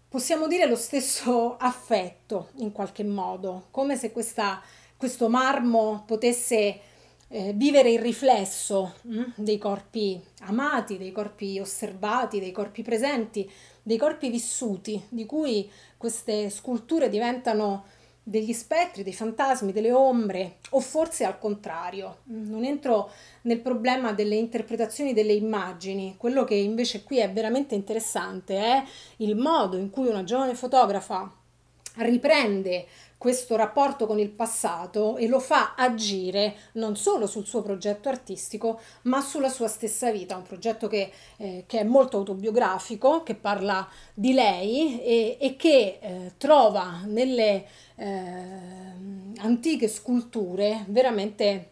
possiamo dire lo stesso affetto in qualche modo, come se questa, questo marmo potesse eh, vivere il riflesso mh, mm, dei corpi amati, dei corpi osservati, dei corpi presenti, dei corpi vissuti, di cui queste sculture diventano degli spettri, dei fantasmi, delle ombre, o forse al contrario. Non entro nel problema delle interpretazioni delle immagini, quello che invece qui è veramente interessante è il modo in cui una giovane fotografa riprende questo rapporto con il passato e lo fa agire non solo sul suo progetto artistico, ma sulla sua stessa vita. Un progetto che, eh, che è molto autobiografico, che parla di lei e, e che eh, trova nelle eh, antiche sculture veramente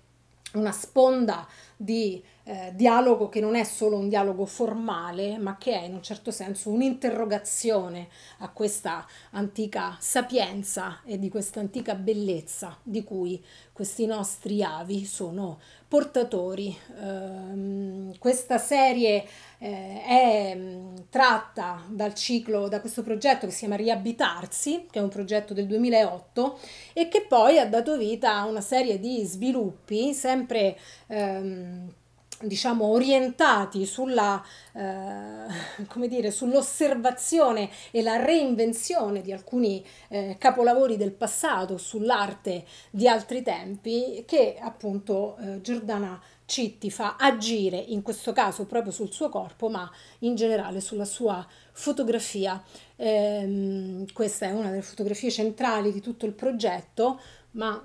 una sponda di eh, dialogo che non è solo un dialogo formale, ma che è in un certo senso un'interrogazione a questa antica sapienza e di questa antica bellezza di cui questi nostri avi sono portatori. Eh, questa serie eh, è mm, tratta dal ciclo, da questo progetto che si chiama Riabitarsi, che è un progetto del 2008 e che poi ha dato vita a una serie di sviluppi sempre ehm, diciamo orientati sulla eh, come dire sull'osservazione e la reinvenzione di alcuni eh, capolavori del passato sull'arte di altri tempi che appunto eh, Giordana Citti fa agire in questo caso proprio sul suo corpo ma in generale sulla sua fotografia ehm, questa è una delle fotografie centrali di tutto il progetto ma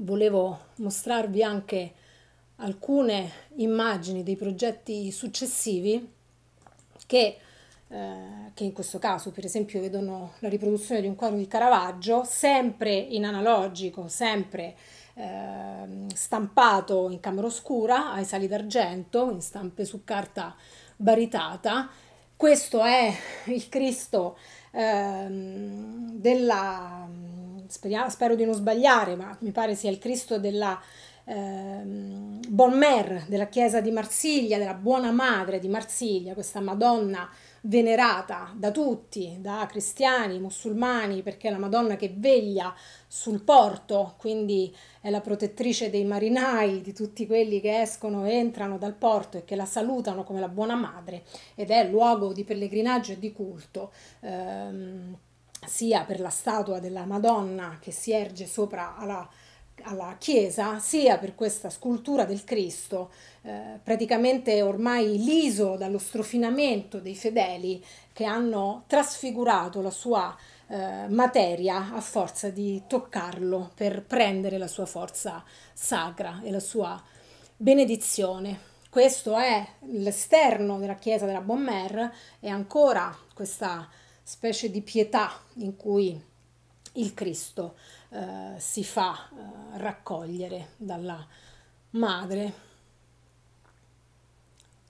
volevo mostrarvi anche alcune immagini dei progetti successivi che, eh, che, in questo caso per esempio vedono la riproduzione di un quadro di Caravaggio sempre in analogico, sempre eh, stampato in camera oscura ai sali d'argento, in stampe su carta baritata. Questo è il Cristo eh, della, speriamo, spero di non sbagliare, ma mi pare sia il Cristo della ehm, Bonmer della chiesa di Marsiglia, della buona madre di Marsiglia, questa Madonna venerata da tutti, da cristiani, musulmani, perché è la Madonna che veglia sul porto, quindi è la protettrice dei marinai, di tutti quelli che escono e entrano dal porto e che la salutano come la buona madre ed è luogo di pellegrinaggio e di culto. Ehm, sia per la statua della Madonna che si erge sopra alla, alla Chiesa sia per questa scultura del Cristo, eh, praticamente ormai liso dallo strofinamento dei fedeli che hanno trasfigurato la sua eh, materia a forza di toccarlo per prendere la sua forza sacra e la sua benedizione. Questo è l'esterno della chiesa della Bonmer e ancora questa specie di pietà in cui il Cristo eh, si fa eh, raccogliere dalla madre.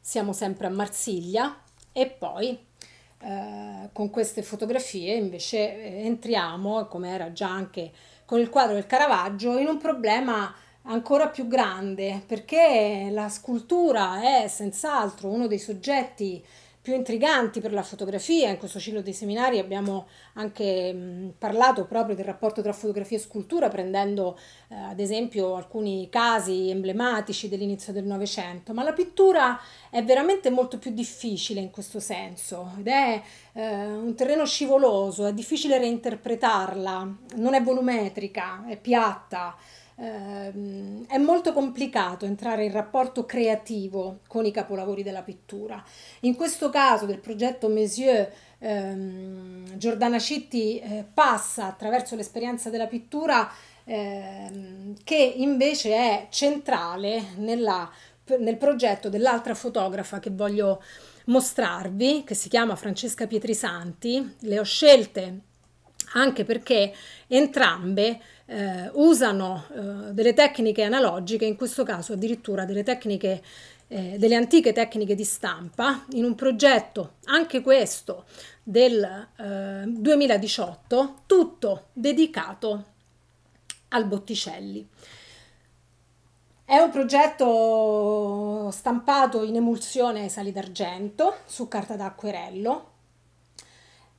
Siamo sempre a Marsiglia e poi eh, con queste fotografie invece eh, entriamo, come era già anche con il quadro del Caravaggio, in un problema ancora più grande perché la scultura è senz'altro uno dei soggetti più intriganti per la fotografia. In questo ciclo dei seminari abbiamo anche mh, parlato proprio del rapporto tra fotografia e scultura, prendendo eh, ad esempio alcuni casi emblematici dell'inizio del Novecento, ma la pittura è veramente molto più difficile in questo senso ed è eh, un terreno scivoloso, è difficile reinterpretarla, non è volumetrica, è piatta eh, è molto complicato entrare in rapporto creativo con i capolavori della pittura. In questo caso del progetto Messieux, ehm, Giordana Citti eh, passa attraverso l'esperienza della pittura ehm, che invece è centrale nella, nel progetto dell'altra fotografa che voglio mostrarvi, che si chiama Francesca Pietrisanti. Le ho scelte anche perché entrambe eh, usano eh, delle tecniche analogiche, in questo caso addirittura delle tecniche eh, delle antiche tecniche di stampa in un progetto, anche questo del eh, 2018, tutto dedicato al Botticelli. È un progetto stampato in emulsione ai sali d'argento su carta d'acquerello,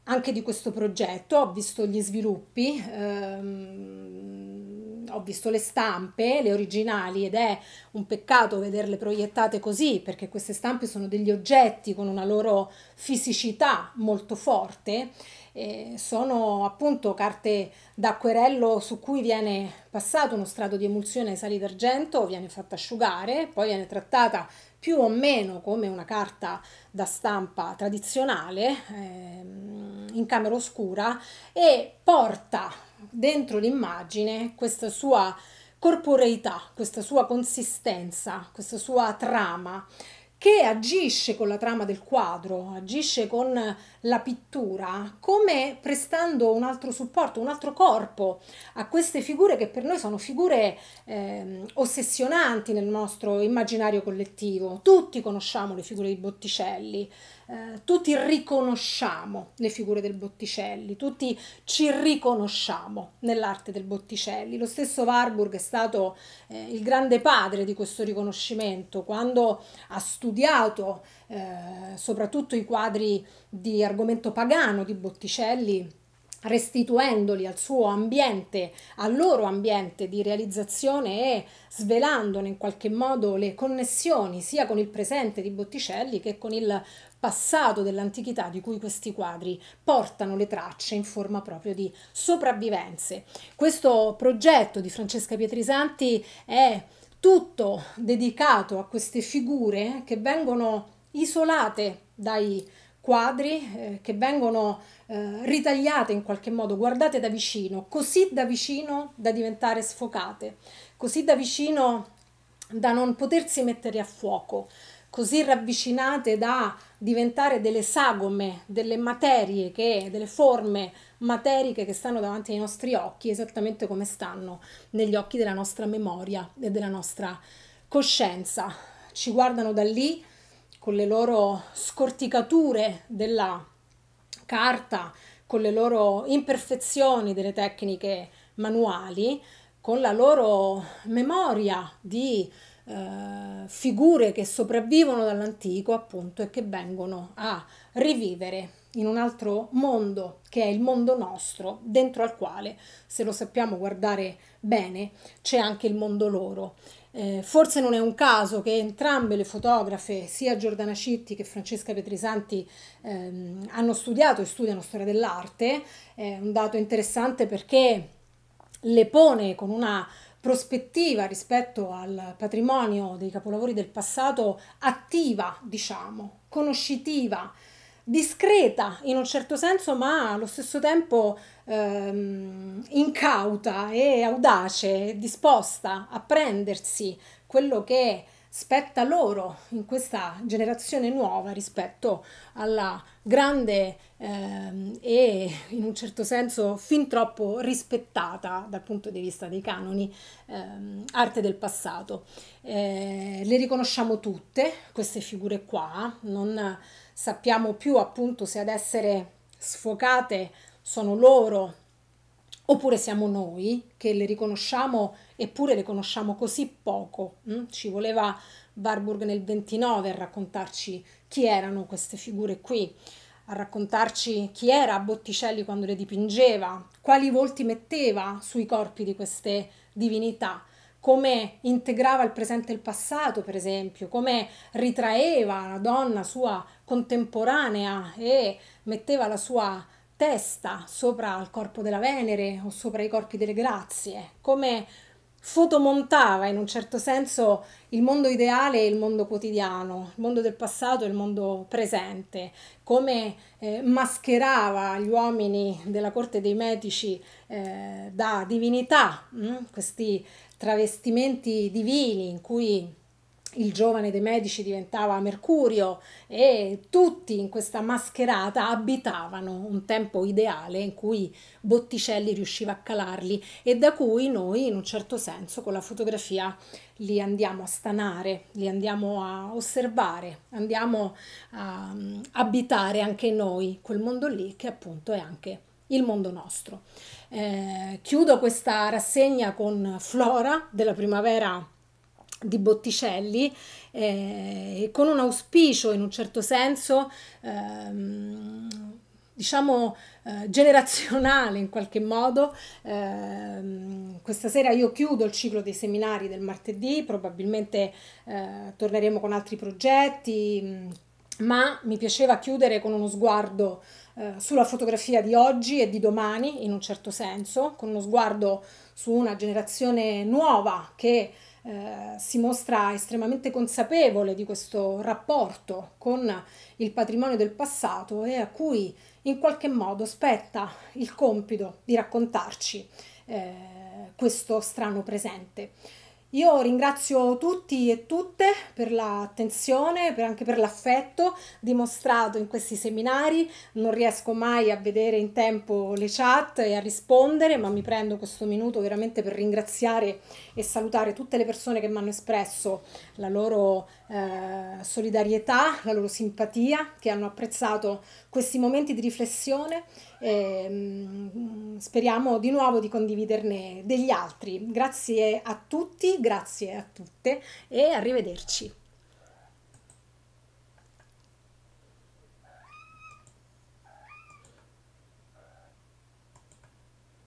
anche di questo progetto, ho visto gli sviluppi, ehm, ho visto le stampe, le originali ed è un peccato vederle proiettate così perché queste stampe sono degli oggetti con una loro fisicità molto forte, eh, sono appunto carte d'acquerello su cui viene passato uno strato di emulsione ai sali d'argento, viene fatta asciugare, poi viene trattata più o meno come una carta da stampa tradizionale ehm, in camera oscura e porta dentro l'immagine questa sua corporeità, questa sua consistenza, questa sua trama che agisce con la trama del quadro, agisce con la pittura, come prestando un altro supporto, un altro corpo a queste figure che per noi sono figure eh, ossessionanti nel nostro immaginario collettivo. Tutti conosciamo le figure di Botticelli, eh, tutti riconosciamo le figure del Botticelli, tutti ci riconosciamo nell'arte del Botticelli. Lo stesso Warburg è stato eh, il grande padre di questo riconoscimento quando ha studiato studiato eh, soprattutto i quadri di argomento pagano di Botticelli restituendoli al suo ambiente, al loro ambiente di realizzazione e svelandone in qualche modo le connessioni sia con il presente di Botticelli che con il passato dell'antichità di cui questi quadri portano le tracce in forma proprio di sopravvivenze. Questo progetto di Francesca Pietrisanti è tutto dedicato a queste figure che vengono isolate dai quadri, eh, che vengono eh, ritagliate in qualche modo, guardate da vicino, così da vicino da diventare sfocate, così da vicino da non potersi mettere a fuoco, così ravvicinate da diventare delle sagome, delle materie, che, delle forme materiche che stanno davanti ai nostri occhi, esattamente come stanno negli occhi della nostra memoria e della nostra coscienza. Ci guardano da lì con le loro scorticature della carta, con le loro imperfezioni delle tecniche manuali, con la loro memoria di eh, figure che sopravvivono dall'antico appunto e che vengono a rivivere in un altro mondo che è il mondo nostro, dentro al quale, se lo sappiamo guardare bene, c'è anche il mondo loro. Eh, forse non è un caso che entrambe le fotografe, sia Giordana Citti che Francesca Petrisanti, ehm, hanno studiato e studiano storia dell'arte. È un dato interessante perché le pone con una prospettiva rispetto al patrimonio dei capolavori del passato attiva, diciamo, conoscitiva, discreta in un certo senso, ma allo stesso tempo ehm, incauta e audace, disposta a prendersi quello che spetta loro in questa generazione nuova rispetto alla grande ehm, e in un certo senso fin troppo rispettata dal punto di vista dei canoni ehm, arte del passato. Eh, le riconosciamo tutte queste figure qua, non sappiamo più appunto se ad essere sfocate sono loro oppure siamo noi che le riconosciamo eppure le conosciamo così poco. Mm? Ci voleva Warburg nel 29 a raccontarci chi erano queste figure qui, a raccontarci chi era Botticelli quando le dipingeva, quali volti metteva sui corpi di queste divinità, come integrava il presente e il passato, per esempio, come ritraeva la donna sua contemporanea e metteva la sua testa sopra il corpo della Venere o sopra i corpi delle grazie, come fotomontava in un certo senso il mondo ideale e il mondo quotidiano, il mondo del passato e il mondo presente, come eh, mascherava gli uomini della corte dei Medici eh, da divinità, mh? Hm, questi travestimenti divini in cui il giovane dei medici diventava Mercurio e tutti in questa mascherata abitavano un tempo ideale in cui Botticelli riusciva a calarli e da cui noi in un certo senso con la fotografia li andiamo a stanare, li andiamo a osservare, andiamo a um, abitare anche noi quel mondo lì che appunto è anche il mondo nostro. Eh, chiudo questa rassegna con Flora della primavera di Botticelli eh, con un auspicio in un certo senso ehm, diciamo eh, generazionale in qualche modo ehm, questa sera io chiudo il ciclo dei seminari del martedì probabilmente eh, torneremo con altri progetti mm, ma mi piaceva chiudere con uno sguardo eh, sulla fotografia di oggi e di domani in un certo senso con uno sguardo su una generazione nuova che eh, eh, si mostra estremamente consapevole di questo rapporto con il patrimonio del passato e a cui in qualche modo spetta il compito di raccontarci eh, questo strano presente. Io ringrazio tutti e tutte per l'attenzione, per anche per l'affetto dimostrato in questi seminari. Non riesco mai a vedere in tempo le chat e a rispondere, ma mi prendo questo minuto veramente per ringraziare e salutare tutte le persone che mi hanno espresso la loro eh, solidarietà, la loro simpatia, che hanno apprezzato questi momenti di riflessione e mm, speriamo di nuovo di condividerne degli altri. Grazie a tutti, grazie a tutte e arrivederci.